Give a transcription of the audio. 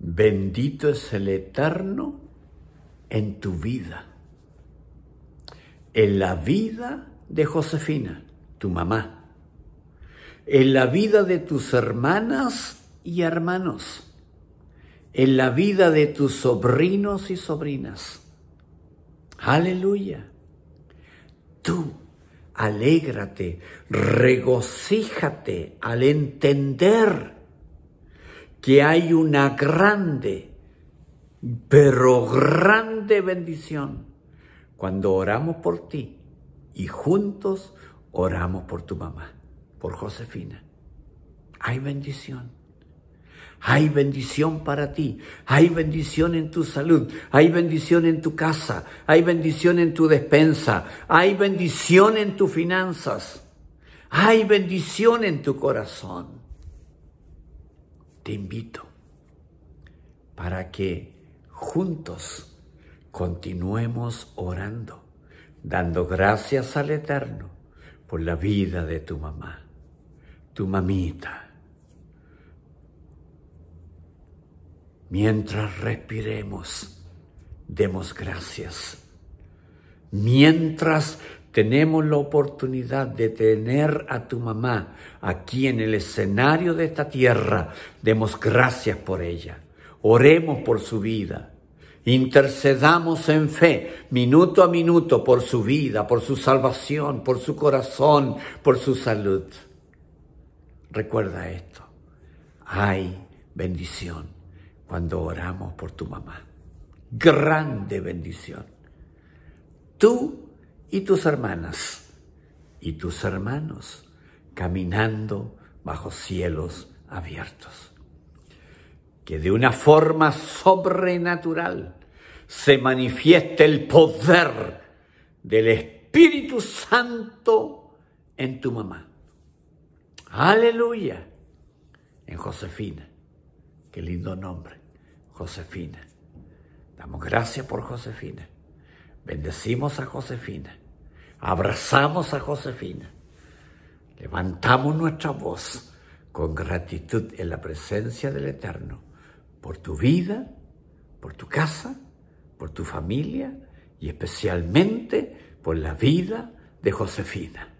Bendito es el Eterno en tu vida. En la vida de Josefina, tu mamá. En la vida de tus hermanas y hermanos. En la vida de tus sobrinos y sobrinas. Aleluya. Tú, alégrate, regocíjate al entender que hay una grande, pero grande bendición cuando oramos por ti y juntos oramos por tu mamá, por Josefina. Hay bendición. Hay bendición para ti, hay bendición en tu salud, hay bendición en tu casa, hay bendición en tu despensa, hay bendición en tus finanzas, hay bendición en tu corazón te invito para que juntos continuemos orando, dando gracias al Eterno por la vida de tu mamá, tu mamita. Mientras respiremos, demos gracias. Mientras tenemos la oportunidad de tener a tu mamá aquí en el escenario de esta tierra. Demos gracias por ella. Oremos por su vida. Intercedamos en fe, minuto a minuto, por su vida, por su salvación, por su corazón, por su salud. Recuerda esto. Hay bendición cuando oramos por tu mamá. Grande bendición. Tú y tus hermanas y tus hermanos caminando bajo cielos abiertos. Que de una forma sobrenatural se manifieste el poder del Espíritu Santo en tu mamá. Aleluya. En Josefina. Qué lindo nombre. Josefina. Damos gracias por Josefina. Bendecimos a Josefina. Abrazamos a Josefina. Levantamos nuestra voz con gratitud en la presencia del Eterno por tu vida, por tu casa, por tu familia y especialmente por la vida de Josefina.